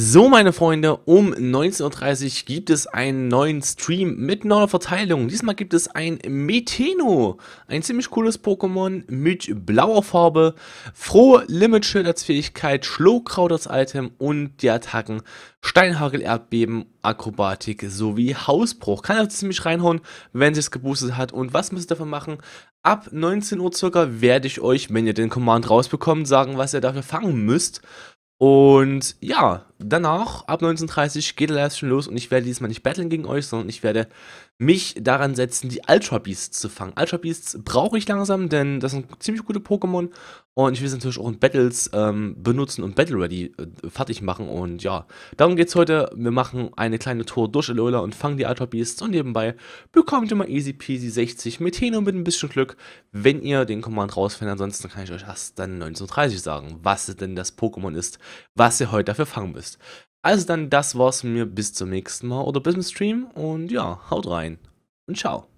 So, meine Freunde, um 19.30 Uhr gibt es einen neuen Stream mit neuer Verteilung. Diesmal gibt es ein Meteno, ein ziemlich cooles Pokémon mit blauer Farbe, Frohe Limit Schild als Fähigkeit, Schlohkraut als Item und die Attacken Steinhagel, Erdbeben, Akrobatik sowie Hausbruch. Kann also ziemlich reinhauen, wenn es geboostet hat. Und was müsst ihr dafür machen? Ab 19 Uhr circa werde ich euch, wenn ihr den Command rausbekommt, sagen, was ihr dafür fangen müsst. Und ja, danach, ab 19.30 geht der Livestream los und ich werde diesmal nicht battlen gegen euch, sondern ich werde mich daran setzen, die Ultra Beasts zu fangen. Ultra Beasts brauche ich langsam, denn das sind ziemlich gute Pokémon und ich will sie natürlich auch in Battles ähm, benutzen und Battle Ready äh, fertig machen und ja, darum geht's heute. Wir machen eine kleine Tour durch Alola und fangen die Ultra Beasts und nebenbei bekommt ihr mal Easy Peasy 60 mit Heno mit ein bisschen Glück, wenn ihr den Command rausfindet. Ansonsten kann ich euch erst dann 19.30 sagen, was denn das Pokémon ist, was ihr heute dafür fangen müsst willst. Also dann, das war's mir bis zum nächsten Mal oder bis zum Stream und ja, haut rein und ciao.